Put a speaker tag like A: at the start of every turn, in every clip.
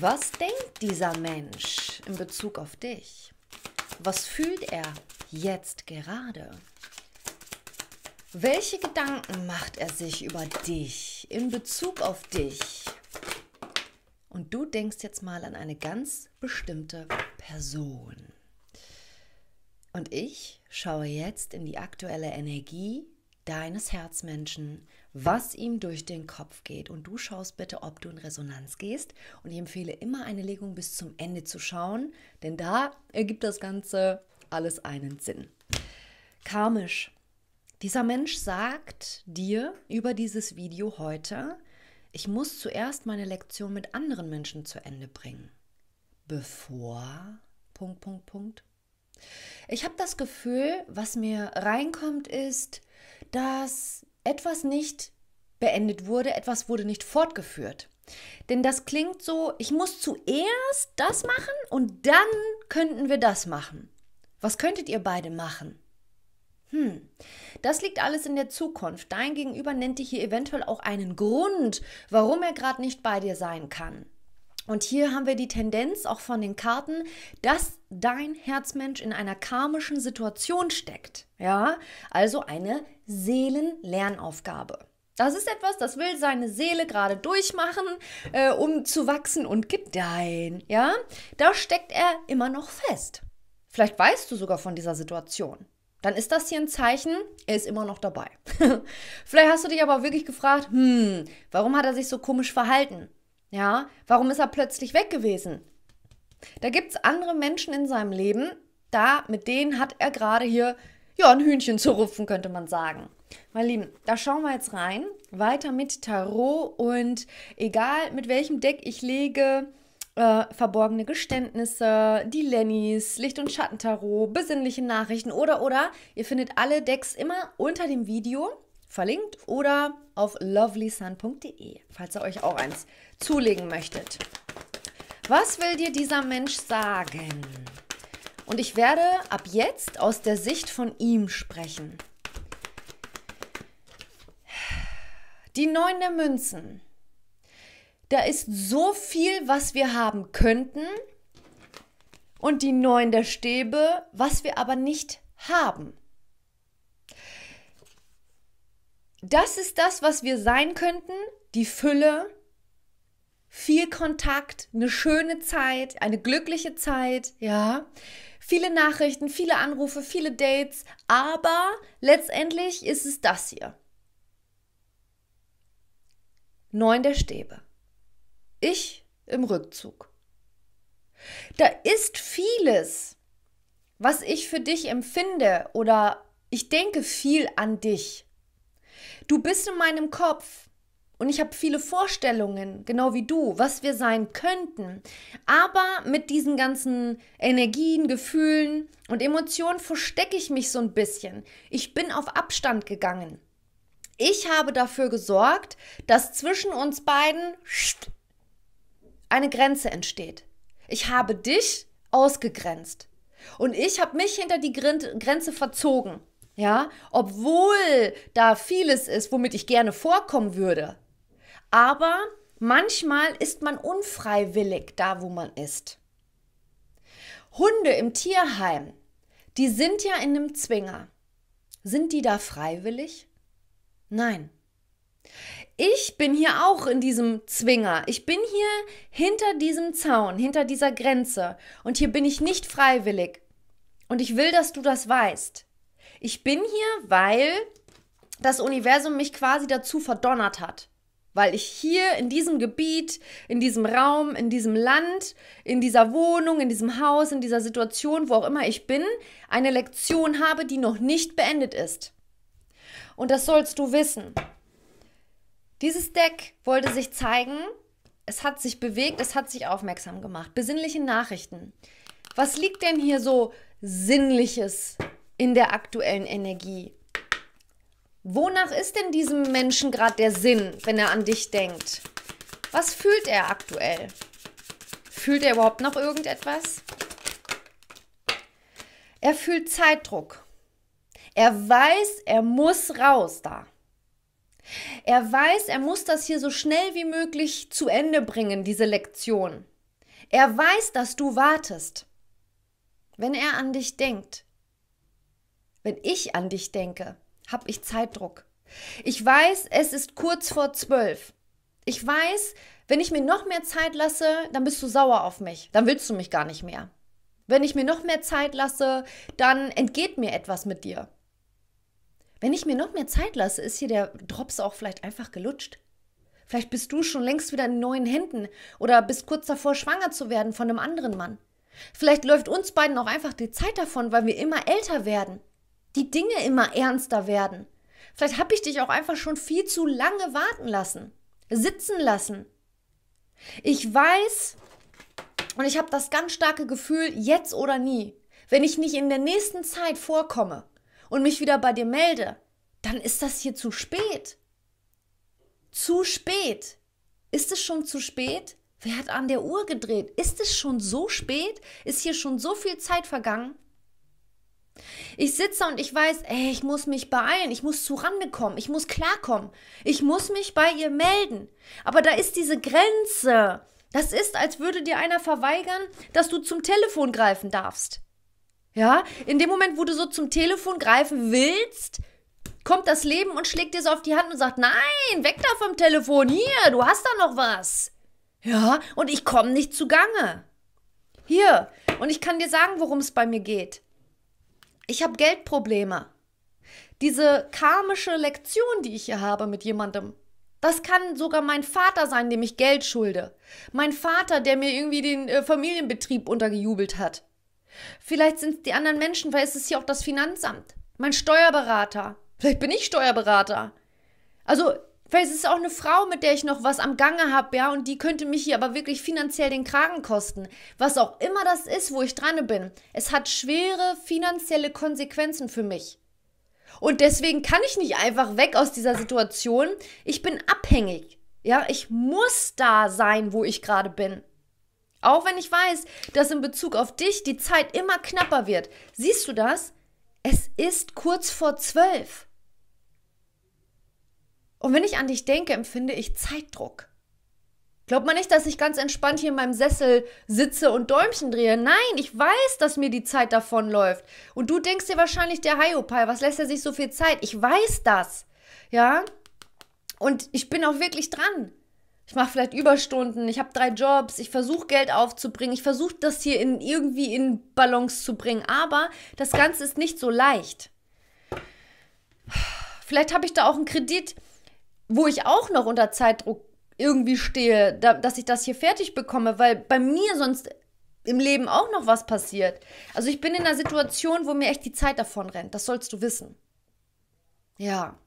A: Was denkt dieser Mensch in Bezug auf dich? Was fühlt er jetzt gerade? Welche Gedanken macht er sich über dich in Bezug auf dich? Und du denkst jetzt mal an eine ganz bestimmte Person. Und ich schaue jetzt in die aktuelle Energie deines Herzmenschen, was ihm durch den Kopf geht. Und du schaust bitte, ob du in Resonanz gehst. Und ich empfehle immer, eine Legung bis zum Ende zu schauen, denn da ergibt das Ganze alles einen Sinn. Karmisch. Dieser Mensch sagt dir über dieses Video heute, ich muss zuerst meine Lektion mit anderen Menschen zu Ende bringen. Bevor. Punkt, Punkt, Punkt. Ich habe das Gefühl, was mir reinkommt, ist, dass etwas nicht beendet wurde, etwas wurde nicht fortgeführt. Denn das klingt so, ich muss zuerst das machen und dann könnten wir das machen. Was könntet ihr beide machen? Hm, das liegt alles in der Zukunft. Dein Gegenüber nennt dich hier eventuell auch einen Grund, warum er gerade nicht bei dir sein kann. Und hier haben wir die Tendenz auch von den Karten, dass dein Herzmensch in einer karmischen Situation steckt. Ja, also eine Seelenlernaufgabe. Das ist etwas, das will seine Seele gerade durchmachen, äh, um zu wachsen und gedeihen. Ja, da steckt er immer noch fest. Vielleicht weißt du sogar von dieser Situation. Dann ist das hier ein Zeichen, er ist immer noch dabei. Vielleicht hast du dich aber wirklich gefragt, hm, warum hat er sich so komisch verhalten? Ja, warum ist er plötzlich weg gewesen? Da gibt es andere Menschen in seinem Leben, da mit denen hat er gerade hier ja, ein Hühnchen zu rupfen, könnte man sagen. Meine Lieben, da schauen wir jetzt rein. Weiter mit Tarot und egal mit welchem Deck ich lege, äh, verborgene Geständnisse, die Lennys, Licht- und Schattentarot, besinnliche Nachrichten oder oder. Ihr findet alle Decks immer unter dem Video verlinkt oder auf lovelysun.de, falls ihr euch auch eins zulegen möchtet. Was will dir dieser Mensch sagen? Und ich werde ab jetzt aus der Sicht von ihm sprechen. Die neun der Münzen. Da ist so viel, was wir haben könnten. Und die neun der Stäbe, was wir aber nicht haben. Das ist das, was wir sein könnten, die Fülle, viel Kontakt, eine schöne Zeit, eine glückliche Zeit, ja. Viele Nachrichten, viele Anrufe, viele Dates, aber letztendlich ist es das hier. Neun der Stäbe. Ich im Rückzug. Da ist vieles, was ich für dich empfinde oder ich denke viel an dich. Du bist in meinem Kopf. Und ich habe viele Vorstellungen, genau wie du, was wir sein könnten. Aber mit diesen ganzen Energien, Gefühlen und Emotionen verstecke ich mich so ein bisschen. Ich bin auf Abstand gegangen. Ich habe dafür gesorgt, dass zwischen uns beiden eine Grenze entsteht. Ich habe dich ausgegrenzt. Und ich habe mich hinter die Grenze verzogen. Ja, obwohl da vieles ist, womit ich gerne vorkommen würde. Aber manchmal ist man unfreiwillig da, wo man ist. Hunde im Tierheim, die sind ja in einem Zwinger. Sind die da freiwillig? Nein. Ich bin hier auch in diesem Zwinger. Ich bin hier hinter diesem Zaun, hinter dieser Grenze. Und hier bin ich nicht freiwillig. Und ich will, dass du das weißt. Ich bin hier, weil das Universum mich quasi dazu verdonnert hat weil ich hier in diesem Gebiet, in diesem Raum, in diesem Land, in dieser Wohnung, in diesem Haus, in dieser Situation, wo auch immer ich bin, eine Lektion habe, die noch nicht beendet ist. Und das sollst du wissen. Dieses Deck wollte sich zeigen, es hat sich bewegt, es hat sich aufmerksam gemacht. Besinnliche Nachrichten. Was liegt denn hier so Sinnliches in der aktuellen Energie? Wonach ist denn diesem Menschen gerade der Sinn, wenn er an dich denkt? Was fühlt er aktuell? Fühlt er überhaupt noch irgendetwas? Er fühlt Zeitdruck. Er weiß, er muss raus da. Er weiß, er muss das hier so schnell wie möglich zu Ende bringen, diese Lektion. Er weiß, dass du wartest. Wenn er an dich denkt, wenn ich an dich denke, habe ich Zeitdruck. Ich weiß, es ist kurz vor zwölf. Ich weiß, wenn ich mir noch mehr Zeit lasse, dann bist du sauer auf mich. Dann willst du mich gar nicht mehr. Wenn ich mir noch mehr Zeit lasse, dann entgeht mir etwas mit dir. Wenn ich mir noch mehr Zeit lasse, ist hier der Drops auch vielleicht einfach gelutscht. Vielleicht bist du schon längst wieder in neuen Händen oder bist kurz davor, schwanger zu werden von einem anderen Mann. Vielleicht läuft uns beiden auch einfach die Zeit davon, weil wir immer älter werden die Dinge immer ernster werden. Vielleicht habe ich dich auch einfach schon viel zu lange warten lassen, sitzen lassen. Ich weiß und ich habe das ganz starke Gefühl, jetzt oder nie, wenn ich nicht in der nächsten Zeit vorkomme und mich wieder bei dir melde, dann ist das hier zu spät. Zu spät. Ist es schon zu spät? Wer hat an der Uhr gedreht? Ist es schon so spät? Ist hier schon so viel Zeit vergangen? Ich sitze und ich weiß, ey, ich muss mich beeilen, ich muss zurande kommen, ich muss klarkommen, ich muss mich bei ihr melden. Aber da ist diese Grenze. Das ist, als würde dir einer verweigern, dass du zum Telefon greifen darfst. Ja, in dem Moment, wo du so zum Telefon greifen willst, kommt das Leben und schlägt dir so auf die Hand und sagt, nein, weg da vom Telefon, hier, du hast da noch was. Ja, und ich komme nicht zu Gange. Hier, und ich kann dir sagen, worum es bei mir geht ich habe Geldprobleme. Diese karmische Lektion, die ich hier habe mit jemandem, das kann sogar mein Vater sein, dem ich Geld schulde. Mein Vater, der mir irgendwie den äh, Familienbetrieb untergejubelt hat. Vielleicht sind es die anderen Menschen, weil es ist hier auch das Finanzamt, mein Steuerberater. Vielleicht bin ich Steuerberater. Also Vielleicht ist es auch eine Frau, mit der ich noch was am Gange habe, ja, und die könnte mich hier aber wirklich finanziell den Kragen kosten. Was auch immer das ist, wo ich dran bin, es hat schwere finanzielle Konsequenzen für mich. Und deswegen kann ich nicht einfach weg aus dieser Situation. Ich bin abhängig. Ja, ich muss da sein, wo ich gerade bin. Auch wenn ich weiß, dass in Bezug auf dich die Zeit immer knapper wird. Siehst du das? Es ist kurz vor zwölf. Und wenn ich an dich denke, empfinde ich Zeitdruck. Glaubt man nicht, dass ich ganz entspannt hier in meinem Sessel sitze und Däumchen drehe? Nein, ich weiß, dass mir die Zeit davonläuft. Und du denkst dir wahrscheinlich, der Hyopai, was lässt er sich so viel Zeit? Ich weiß das. Ja? Und ich bin auch wirklich dran. Ich mache vielleicht Überstunden, ich habe drei Jobs, ich versuche Geld aufzubringen, ich versuche das hier in, irgendwie in Balance zu bringen. Aber das Ganze ist nicht so leicht. Vielleicht habe ich da auch einen Kredit wo ich auch noch unter Zeitdruck irgendwie stehe, da, dass ich das hier fertig bekomme, weil bei mir sonst im Leben auch noch was passiert. Also ich bin in einer Situation, wo mir echt die Zeit davon rennt. Das sollst du wissen. Ja.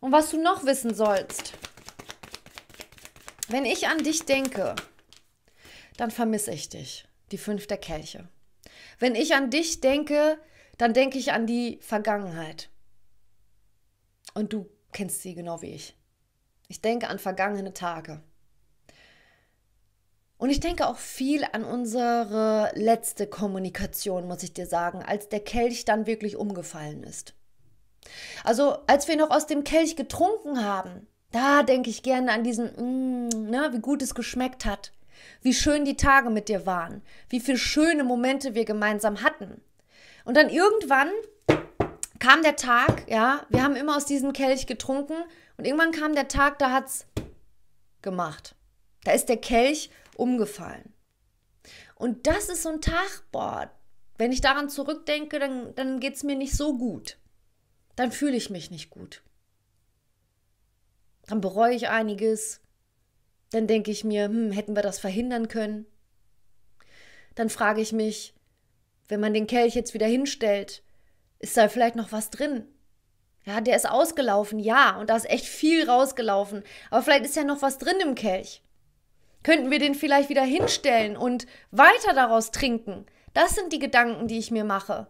A: Und was du noch wissen sollst, wenn ich an dich denke, dann vermisse ich dich, die fünf der Kelche. Wenn ich an dich denke, dann denke ich an die Vergangenheit. Und du kennst sie genau wie ich. Ich denke an vergangene Tage. Und ich denke auch viel an unsere letzte Kommunikation, muss ich dir sagen, als der Kelch dann wirklich umgefallen ist. Also als wir noch aus dem Kelch getrunken haben, da denke ich gerne an diesen, mm, ne, wie gut es geschmeckt hat, wie schön die Tage mit dir waren, wie viele schöne Momente wir gemeinsam hatten. Und dann irgendwann kam der Tag, ja, wir haben immer aus diesem Kelch getrunken und irgendwann kam der Tag, da hat's gemacht. Da ist der Kelch umgefallen. Und das ist so ein Tag, boah, wenn ich daran zurückdenke, dann, dann geht es mir nicht so gut. Dann fühle ich mich nicht gut. Dann bereue ich einiges. Dann denke ich mir, hm, hätten wir das verhindern können? Dann frage ich mich, wenn man den Kelch jetzt wieder hinstellt, ist da vielleicht noch was drin? Ja, der ist ausgelaufen, ja, und da ist echt viel rausgelaufen. Aber vielleicht ist ja noch was drin im Kelch. Könnten wir den vielleicht wieder hinstellen und weiter daraus trinken? Das sind die Gedanken, die ich mir mache.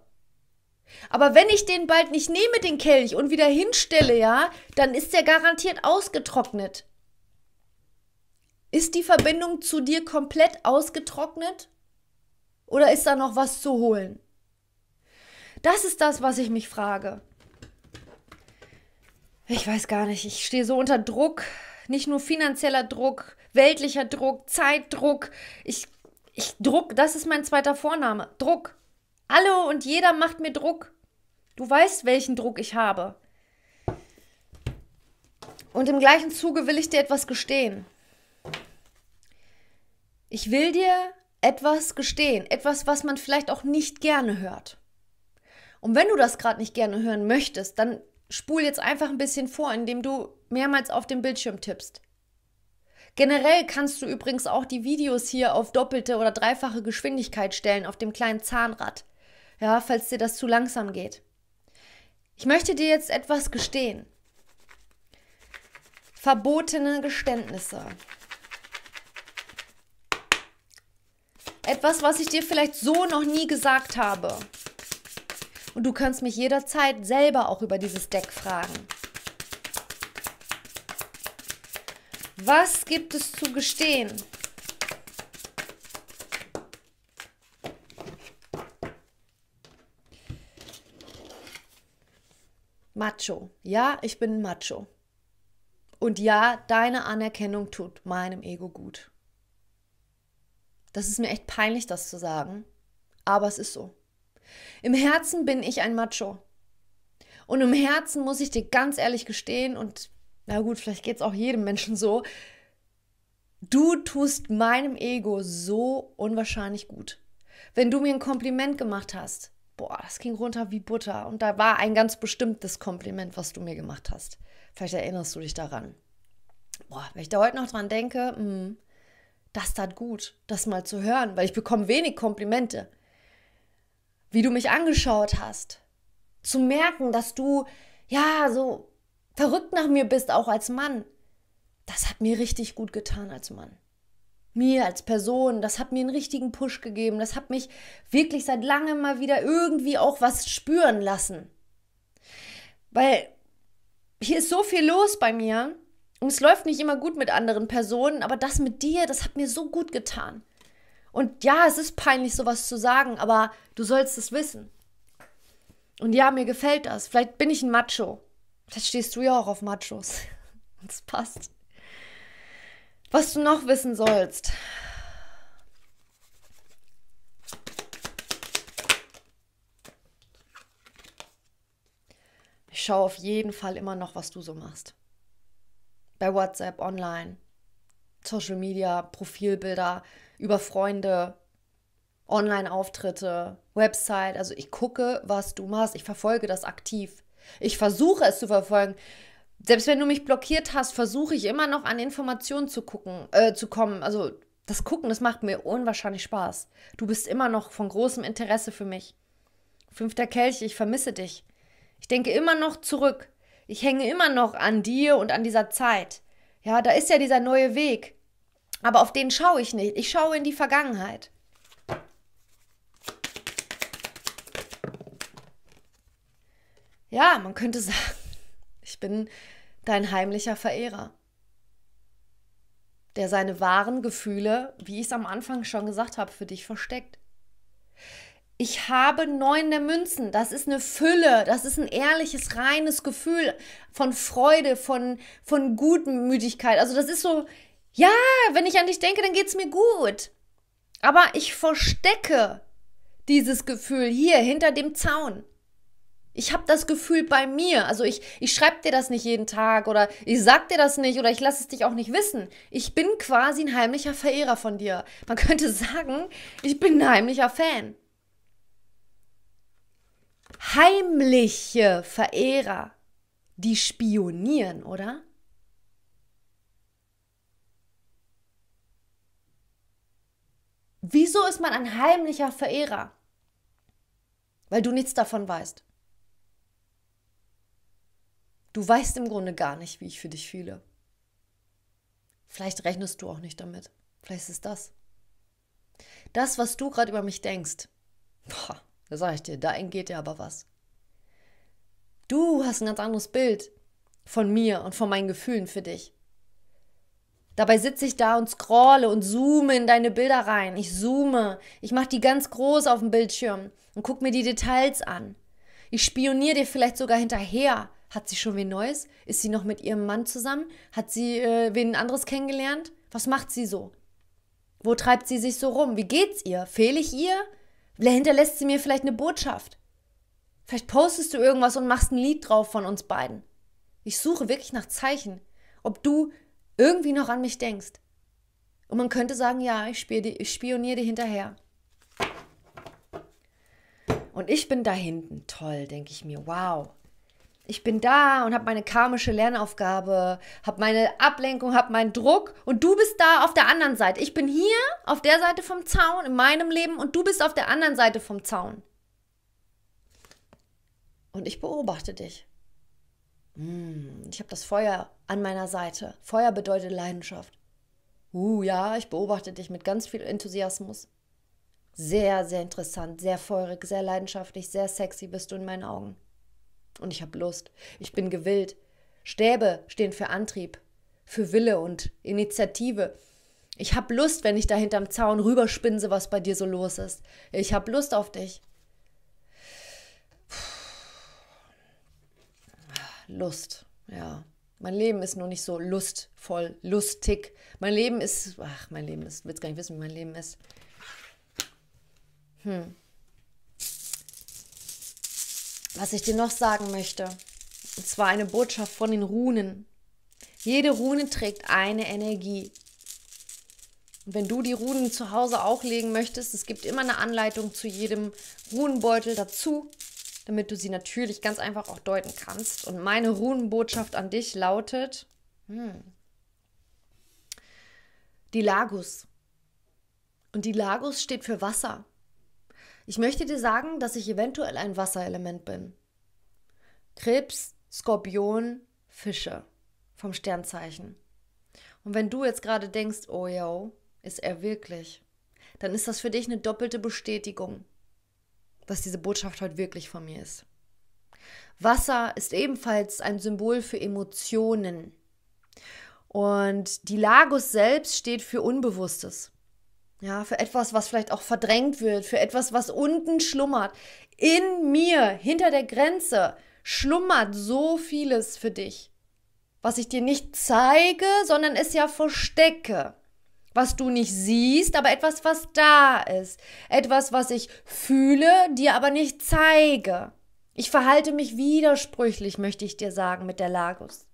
A: Aber wenn ich den bald nicht nehme, den Kelch, und wieder hinstelle, ja, dann ist der garantiert ausgetrocknet. Ist die Verbindung zu dir komplett ausgetrocknet? Oder ist da noch was zu holen? Das ist das, was ich mich frage. Ich weiß gar nicht, ich stehe so unter Druck, nicht nur finanzieller Druck, weltlicher Druck, Zeitdruck. Ich, ich Druck, das ist mein zweiter Vorname. Druck. Alle und jeder macht mir Druck. Du weißt, welchen Druck ich habe. Und im gleichen Zuge will ich dir etwas gestehen. Ich will dir etwas gestehen, etwas, was man vielleicht auch nicht gerne hört. Und wenn du das gerade nicht gerne hören möchtest, dann spul jetzt einfach ein bisschen vor, indem du mehrmals auf den Bildschirm tippst. Generell kannst du übrigens auch die Videos hier auf doppelte oder dreifache Geschwindigkeit stellen auf dem kleinen Zahnrad. Ja, falls dir das zu langsam geht. Ich möchte dir jetzt etwas gestehen. Verbotene Geständnisse. Etwas, was ich dir vielleicht so noch nie gesagt habe. Und du kannst mich jederzeit selber auch über dieses Deck fragen. Was gibt es zu gestehen? Macho. Ja, ich bin Macho. Und ja, deine Anerkennung tut meinem Ego gut. Das ist mir echt peinlich, das zu sagen, aber es ist so. Im Herzen bin ich ein Macho. Und im Herzen muss ich dir ganz ehrlich gestehen, und na gut, vielleicht geht es auch jedem Menschen so, du tust meinem Ego so unwahrscheinlich gut. Wenn du mir ein Kompliment gemacht hast, boah, das ging runter wie Butter. Und da war ein ganz bestimmtes Kompliment, was du mir gemacht hast. Vielleicht erinnerst du dich daran. Boah, wenn ich da heute noch dran denke, mh, hm, das tat gut, das mal zu hören, weil ich bekomme wenig Komplimente wie du mich angeschaut hast. Zu merken, dass du ja so verrückt nach mir bist, auch als Mann. Das hat mir richtig gut getan als Mann. Mir als Person, das hat mir einen richtigen Push gegeben. Das hat mich wirklich seit langem mal wieder irgendwie auch was spüren lassen. Weil hier ist so viel los bei mir und es läuft nicht immer gut mit anderen Personen, aber das mit dir, das hat mir so gut getan. Und ja, es ist peinlich, sowas zu sagen, aber du sollst es wissen. Und ja, mir gefällt das. Vielleicht bin ich ein Macho. Vielleicht stehst du ja auch auf Machos. Das passt. Was du noch wissen sollst. Ich schaue auf jeden Fall immer noch, was du so machst. Bei WhatsApp, online, Social Media, Profilbilder, über Freunde, Online-Auftritte, Website. Also ich gucke, was du machst. Ich verfolge das aktiv. Ich versuche es zu verfolgen. Selbst wenn du mich blockiert hast, versuche ich immer noch an Informationen zu gucken, äh, zu kommen. Also das Gucken, das macht mir unwahrscheinlich Spaß. Du bist immer noch von großem Interesse für mich. Fünfter Kelch, ich vermisse dich. Ich denke immer noch zurück. Ich hänge immer noch an dir und an dieser Zeit. Ja, da ist ja dieser neue Weg. Aber auf den schaue ich nicht. Ich schaue in die Vergangenheit. Ja, man könnte sagen, ich bin dein heimlicher Verehrer, der seine wahren Gefühle, wie ich es am Anfang schon gesagt habe, für dich versteckt. Ich habe neun der Münzen. Das ist eine Fülle. Das ist ein ehrliches, reines Gefühl von Freude, von, von Gutmütigkeit. Also das ist so, ja, wenn ich an dich denke, dann geht's mir gut. Aber ich verstecke dieses Gefühl hier hinter dem Zaun. Ich habe das Gefühl bei mir. Also ich, ich schreibe dir das nicht jeden Tag oder ich sag dir das nicht oder ich lasse es dich auch nicht wissen. Ich bin quasi ein heimlicher Verehrer von dir. Man könnte sagen, ich bin ein heimlicher Fan. Heimliche Verehrer, die spionieren, oder? Wieso ist man ein heimlicher Verehrer? Weil du nichts davon weißt. Du weißt im Grunde gar nicht, wie ich für dich fühle. Vielleicht rechnest du auch nicht damit. Vielleicht ist das. Das, was du gerade über mich denkst, boah, da sage ich dir, da entgeht dir aber was. Du hast ein ganz anderes Bild von mir und von meinen Gefühlen für dich. Dabei sitze ich da und scrolle und zoome in deine Bilder rein. Ich zoome. Ich mache die ganz groß auf dem Bildschirm und gucke mir die Details an. Ich spioniere dir vielleicht sogar hinterher. Hat sie schon wen Neues? Ist sie noch mit ihrem Mann zusammen? Hat sie äh, wen anderes kennengelernt? Was macht sie so? Wo treibt sie sich so rum? Wie geht's ihr? Fehle ich ihr? Hinterlässt sie mir vielleicht eine Botschaft? Vielleicht postest du irgendwas und machst ein Lied drauf von uns beiden. Ich suche wirklich nach Zeichen, ob du irgendwie noch an mich denkst. Und man könnte sagen, ja, ich, dir, ich spioniere dir hinterher. Und ich bin da hinten. Toll, denke ich mir. Wow. Ich bin da und habe meine karmische Lernaufgabe, habe meine Ablenkung, habe meinen Druck und du bist da auf der anderen Seite. Ich bin hier auf der Seite vom Zaun in meinem Leben und du bist auf der anderen Seite vom Zaun. Und ich beobachte dich. Hm, ich habe das Feuer an meiner Seite. Feuer bedeutet Leidenschaft. Uh, ja, ich beobachte dich mit ganz viel Enthusiasmus. Sehr, sehr interessant, sehr feurig, sehr leidenschaftlich, sehr sexy bist du in meinen Augen. Und ich habe Lust. Ich bin gewillt. Stäbe stehen für Antrieb, für Wille und Initiative. Ich habe Lust, wenn ich da hinterm Zaun rüberspinse, was bei dir so los ist. Ich habe Lust auf dich. Lust, ja. Mein Leben ist nur nicht so lustvoll, lustig. Mein Leben ist, ach, mein Leben ist, willst gar nicht wissen, wie mein Leben ist. Hm. Was ich dir noch sagen möchte, und zwar eine Botschaft von den Runen. Jede Rune trägt eine Energie. Und wenn du die Runen zu Hause auch legen möchtest, es gibt immer eine Anleitung zu jedem Runenbeutel dazu damit du sie natürlich ganz einfach auch deuten kannst. Und meine Runenbotschaft an dich lautet: hm, Die Lagus. Und die Lagus steht für Wasser. Ich möchte dir sagen, dass ich eventuell ein Wasserelement bin. Krebs, Skorpion, Fische vom Sternzeichen. Und wenn du jetzt gerade denkst, oh yo, ist er wirklich, dann ist das für dich eine doppelte Bestätigung was diese Botschaft heute wirklich von mir ist. Wasser ist ebenfalls ein Symbol für Emotionen. Und die Lagos selbst steht für Unbewusstes. Ja, für etwas, was vielleicht auch verdrängt wird, für etwas, was unten schlummert. In mir, hinter der Grenze, schlummert so vieles für dich, was ich dir nicht zeige, sondern es ja verstecke was du nicht siehst, aber etwas, was da ist. Etwas, was ich fühle, dir aber nicht zeige. Ich verhalte mich widersprüchlich, möchte ich dir sagen, mit der Lagos.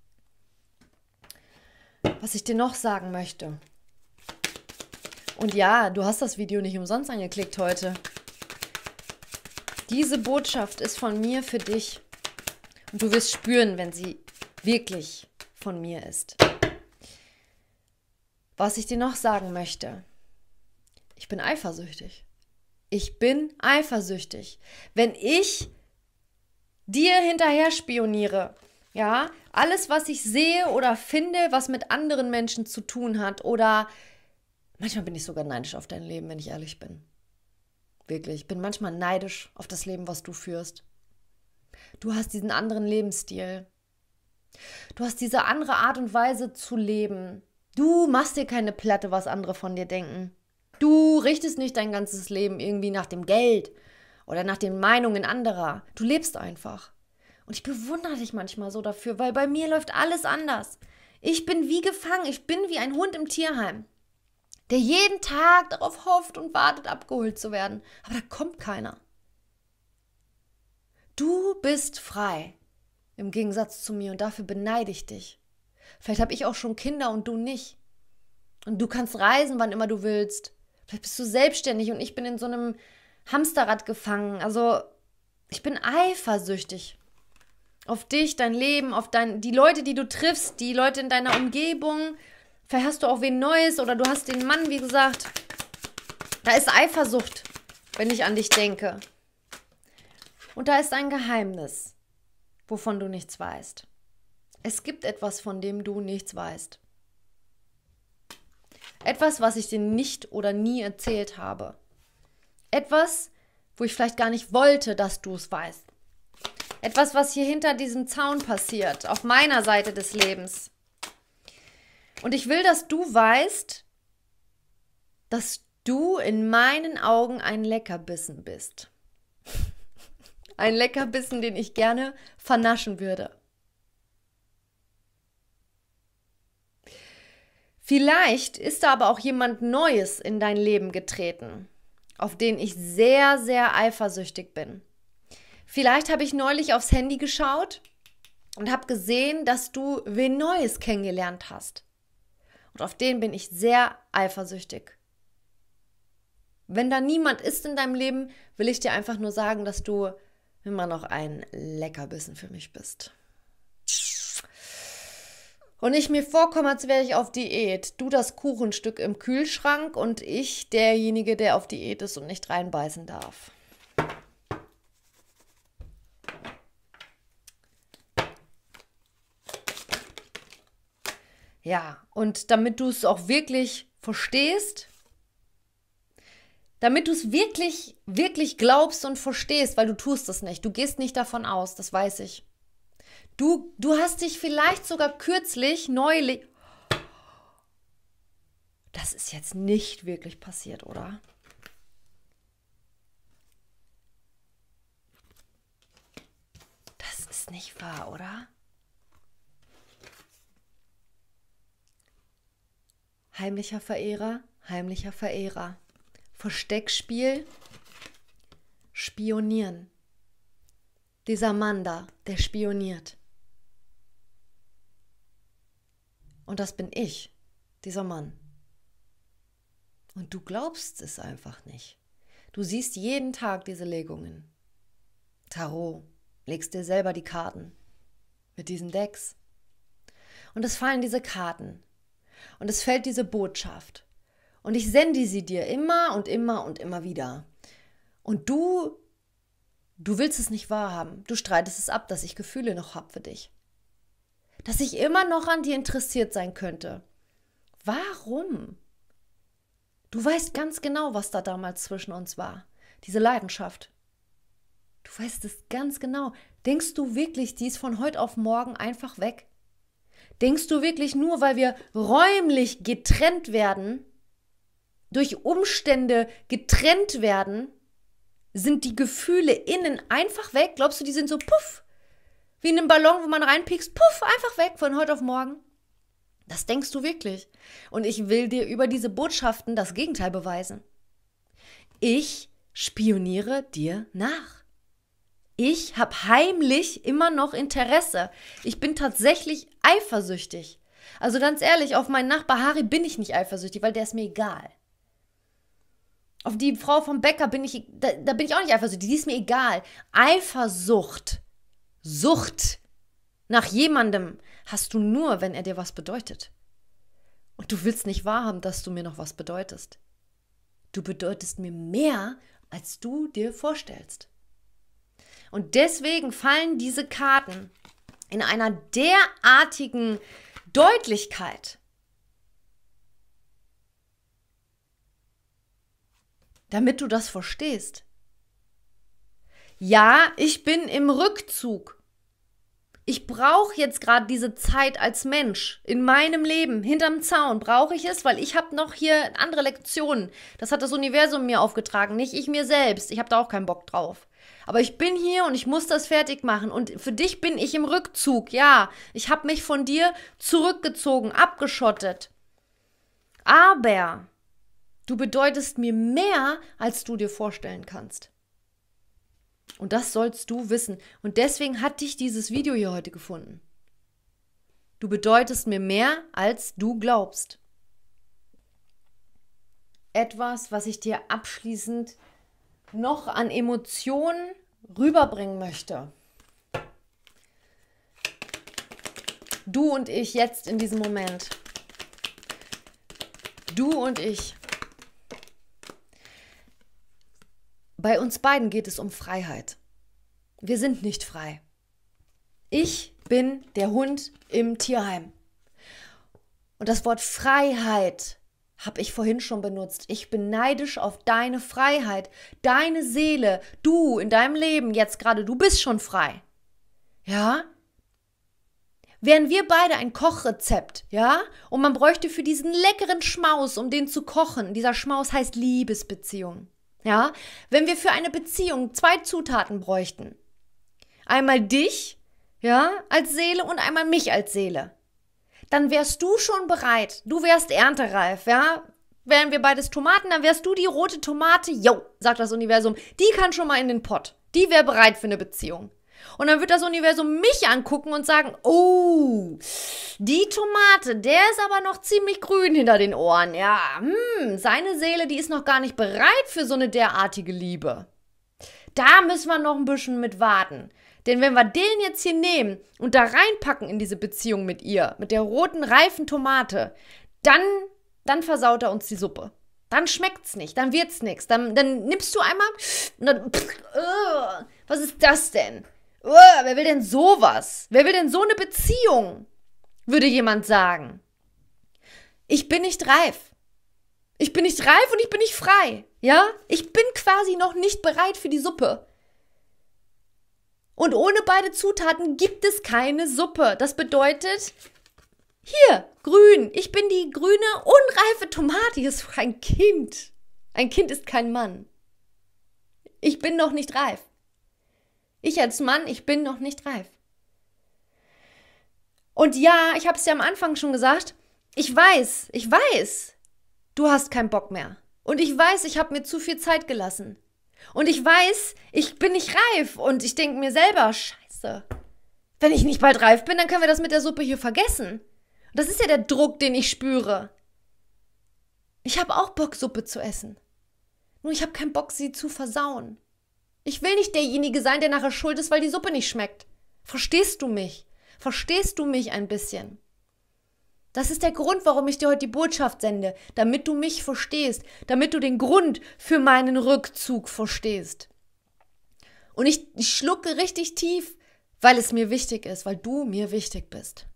A: Was ich dir noch sagen möchte. Und ja, du hast das Video nicht umsonst angeklickt heute. Diese Botschaft ist von mir für dich. Und du wirst spüren, wenn sie wirklich von mir ist. Was ich dir noch sagen möchte. Ich bin eifersüchtig. Ich bin eifersüchtig. Wenn ich dir hinterher spioniere, ja, alles, was ich sehe oder finde, was mit anderen Menschen zu tun hat oder manchmal bin ich sogar neidisch auf dein Leben, wenn ich ehrlich bin. Wirklich, ich bin manchmal neidisch auf das Leben, was du führst. Du hast diesen anderen Lebensstil. Du hast diese andere Art und Weise zu leben. Du machst dir keine Platte, was andere von dir denken. Du richtest nicht dein ganzes Leben irgendwie nach dem Geld oder nach den Meinungen anderer. Du lebst einfach. Und ich bewundere dich manchmal so dafür, weil bei mir läuft alles anders. Ich bin wie gefangen, ich bin wie ein Hund im Tierheim, der jeden Tag darauf hofft und wartet, abgeholt zu werden. Aber da kommt keiner. Du bist frei, im Gegensatz zu mir, und dafür beneide ich dich. Vielleicht habe ich auch schon Kinder und du nicht. Und du kannst reisen, wann immer du willst. Vielleicht bist du selbstständig und ich bin in so einem Hamsterrad gefangen. Also ich bin eifersüchtig auf dich, dein Leben, auf dein, die Leute, die du triffst, die Leute in deiner Umgebung. Vielleicht hast du auch wen Neues oder du hast den Mann, wie gesagt. Da ist Eifersucht, wenn ich an dich denke. Und da ist ein Geheimnis, wovon du nichts weißt. Es gibt etwas, von dem du nichts weißt. Etwas, was ich dir nicht oder nie erzählt habe. Etwas, wo ich vielleicht gar nicht wollte, dass du es weißt. Etwas, was hier hinter diesem Zaun passiert, auf meiner Seite des Lebens. Und ich will, dass du weißt, dass du in meinen Augen ein Leckerbissen bist. Ein Leckerbissen, den ich gerne vernaschen würde. Vielleicht ist da aber auch jemand Neues in dein Leben getreten, auf den ich sehr, sehr eifersüchtig bin. Vielleicht habe ich neulich aufs Handy geschaut und habe gesehen, dass du wen Neues kennengelernt hast. Und auf den bin ich sehr eifersüchtig. Wenn da niemand ist in deinem Leben, will ich dir einfach nur sagen, dass du immer noch ein Leckerbissen für mich bist. Und ich mir vorkomme, als wäre ich auf Diät. Du das Kuchenstück im Kühlschrank und ich derjenige, der auf Diät ist und nicht reinbeißen darf. Ja, und damit du es auch wirklich verstehst, damit du es wirklich, wirklich glaubst und verstehst, weil du tust es nicht, du gehst nicht davon aus, das weiß ich. Du, du hast dich vielleicht sogar kürzlich, neulich. Das ist jetzt nicht wirklich passiert, oder? Das ist nicht wahr, oder? Heimlicher Verehrer, heimlicher Verehrer. Versteckspiel, Spionieren. Dieser Mann da, der spioniert. Und das bin ich, dieser Mann. Und du glaubst es einfach nicht. Du siehst jeden Tag diese Legungen. Tarot, legst dir selber die Karten mit diesen Decks. Und es fallen diese Karten. Und es fällt diese Botschaft. Und ich sende sie dir immer und immer und immer wieder. Und du, du willst es nicht wahrhaben. Du streitest es ab, dass ich Gefühle noch habe für dich dass ich immer noch an dir interessiert sein könnte. Warum? Du weißt ganz genau, was da damals zwischen uns war. Diese Leidenschaft. Du weißt es ganz genau. Denkst du wirklich, die ist von heute auf morgen einfach weg? Denkst du wirklich nur, weil wir räumlich getrennt werden, durch Umstände getrennt werden, sind die Gefühle innen einfach weg? Glaubst du, die sind so puff, wie in einem Ballon, wo man reinpiekst, puff, einfach weg von heute auf morgen. Das denkst du wirklich. Und ich will dir über diese Botschaften das Gegenteil beweisen. Ich spioniere dir nach. Ich habe heimlich immer noch Interesse. Ich bin tatsächlich eifersüchtig. Also ganz ehrlich, auf meinen Nachbar Harry bin ich nicht eifersüchtig, weil der ist mir egal. Auf die Frau vom Bäcker bin ich, da, da bin ich auch nicht eifersüchtig, die ist mir egal. Eifersucht Sucht nach jemandem hast du nur, wenn er dir was bedeutet. Und du willst nicht wahrhaben, dass du mir noch was bedeutest. Du bedeutest mir mehr, als du dir vorstellst. Und deswegen fallen diese Karten in einer derartigen Deutlichkeit. Damit du das verstehst ja, ich bin im Rückzug. Ich brauche jetzt gerade diese Zeit als Mensch in meinem Leben, hinterm Zaun. Brauche ich es, weil ich habe noch hier andere Lektionen. Das hat das Universum mir aufgetragen, nicht ich mir selbst. Ich habe da auch keinen Bock drauf. Aber ich bin hier und ich muss das fertig machen. Und für dich bin ich im Rückzug. Ja, ich habe mich von dir zurückgezogen, abgeschottet. Aber du bedeutest mir mehr, als du dir vorstellen kannst. Und das sollst du wissen. Und deswegen hat dich dieses Video hier heute gefunden. Du bedeutest mir mehr, als du glaubst. Etwas, was ich dir abschließend noch an Emotionen rüberbringen möchte. Du und ich jetzt in diesem Moment. Du und ich. Bei uns beiden geht es um Freiheit. Wir sind nicht frei. Ich bin der Hund im Tierheim. Und das Wort Freiheit habe ich vorhin schon benutzt. Ich bin neidisch auf deine Freiheit, deine Seele, du in deinem Leben jetzt gerade, du bist schon frei. Ja? Wären wir beide ein Kochrezept, ja? Und man bräuchte für diesen leckeren Schmaus, um den zu kochen. Dieser Schmaus heißt Liebesbeziehung. Ja, wenn wir für eine Beziehung zwei Zutaten bräuchten. Einmal dich, ja, als Seele und einmal mich als Seele. Dann wärst du schon bereit. Du wärst erntereif, ja? Wären wir beides Tomaten, dann wärst du die rote Tomate. Jo, sagt das Universum, die kann schon mal in den Pott. Die wäre bereit für eine Beziehung. Und dann wird das Universum mich angucken und sagen, oh, die Tomate, der ist aber noch ziemlich grün hinter den Ohren. Ja, hm, seine Seele, die ist noch gar nicht bereit für so eine derartige Liebe. Da müssen wir noch ein bisschen mit warten. Denn wenn wir den jetzt hier nehmen und da reinpacken in diese Beziehung mit ihr, mit der roten, reifen Tomate, dann, dann versaut er uns die Suppe. Dann schmeckt's nicht, dann wird's nichts. Dann, dann nimmst du einmal und dann. Pff, uh, was ist das denn? Uh, wer will denn sowas? Wer will denn so eine Beziehung? Würde jemand sagen. Ich bin nicht reif. Ich bin nicht reif und ich bin nicht frei. Ja? Ich bin quasi noch nicht bereit für die Suppe. Und ohne beide Zutaten gibt es keine Suppe. Das bedeutet, hier, grün. Ich bin die grüne, unreife Tomate. Das ist ein Kind. Ein Kind ist kein Mann. Ich bin noch nicht reif. Ich als Mann, ich bin noch nicht reif. Und ja, ich habe es dir am Anfang schon gesagt, ich weiß, ich weiß, du hast keinen Bock mehr. Und ich weiß, ich habe mir zu viel Zeit gelassen. Und ich weiß, ich bin nicht reif. Und ich denke mir selber, scheiße. Wenn ich nicht bald reif bin, dann können wir das mit der Suppe hier vergessen. Und das ist ja der Druck, den ich spüre. Ich habe auch Bock, Suppe zu essen. Nur ich habe keinen Bock, sie zu versauen. Ich will nicht derjenige sein, der nachher schuld ist, weil die Suppe nicht schmeckt. Verstehst du mich? Verstehst du mich ein bisschen? Das ist der Grund, warum ich dir heute die Botschaft sende, damit du mich verstehst, damit du den Grund für meinen Rückzug verstehst. Und ich, ich schlucke richtig tief, weil es mir wichtig ist, weil du mir wichtig bist.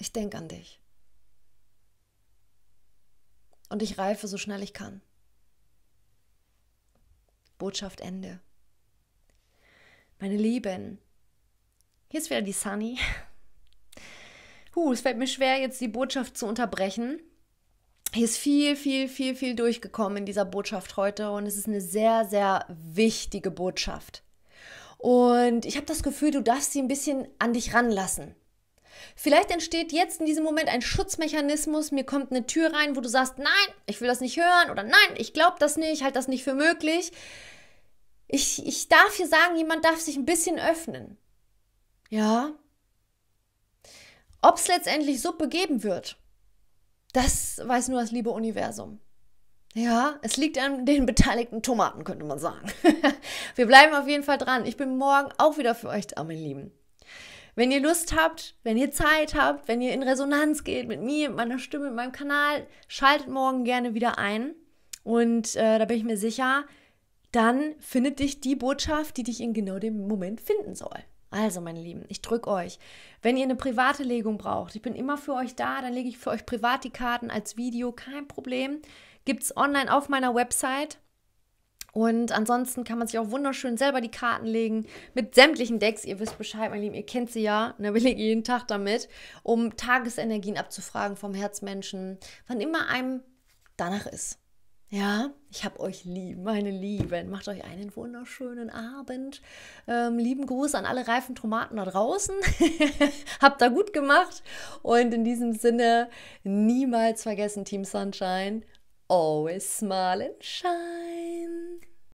A: Ich denke an dich. Und ich reife so schnell ich kann. Botschaft Ende. Meine Lieben, hier ist wieder die Sunny. Huh, es fällt mir schwer, jetzt die Botschaft zu unterbrechen. Hier ist viel, viel, viel, viel durchgekommen in dieser Botschaft heute und es ist eine sehr, sehr wichtige Botschaft. Und ich habe das Gefühl, du darfst sie ein bisschen an dich ranlassen. Vielleicht entsteht jetzt in diesem Moment ein Schutzmechanismus, mir kommt eine Tür rein, wo du sagst, nein, ich will das nicht hören oder nein, ich glaube das nicht, halte das nicht für möglich. Ich, ich darf hier sagen, jemand darf sich ein bisschen öffnen. Ja. Ob es letztendlich Suppe geben wird, das weiß nur das liebe Universum. Ja, es liegt an den beteiligten Tomaten, könnte man sagen. Wir bleiben auf jeden Fall dran. Ich bin morgen auch wieder für euch da, meine Lieben. Wenn ihr Lust habt, wenn ihr Zeit habt, wenn ihr in Resonanz geht mit mir, mit meiner Stimme, mit meinem Kanal, schaltet morgen gerne wieder ein. Und äh, da bin ich mir sicher, dann findet dich die Botschaft, die dich in genau dem Moment finden soll. Also, meine Lieben, ich drücke euch. Wenn ihr eine private Legung braucht, ich bin immer für euch da, dann lege ich für euch privat die Karten als Video, kein Problem. Gibt es online auf meiner Website und ansonsten kann man sich auch wunderschön selber die Karten legen mit sämtlichen Decks. Ihr wisst Bescheid, meine Lieben, ihr kennt sie ja. Ne, wir legen jeden Tag damit, um Tagesenergien abzufragen vom Herzmenschen, wann immer einem danach ist. Ja, ich habe euch lieb, meine Lieben. Macht euch einen wunderschönen Abend. Ähm, lieben Gruß an alle reifen Tomaten da draußen. Habt da gut gemacht. Und in diesem Sinne, niemals vergessen, Team Sunshine. Always smile and shine.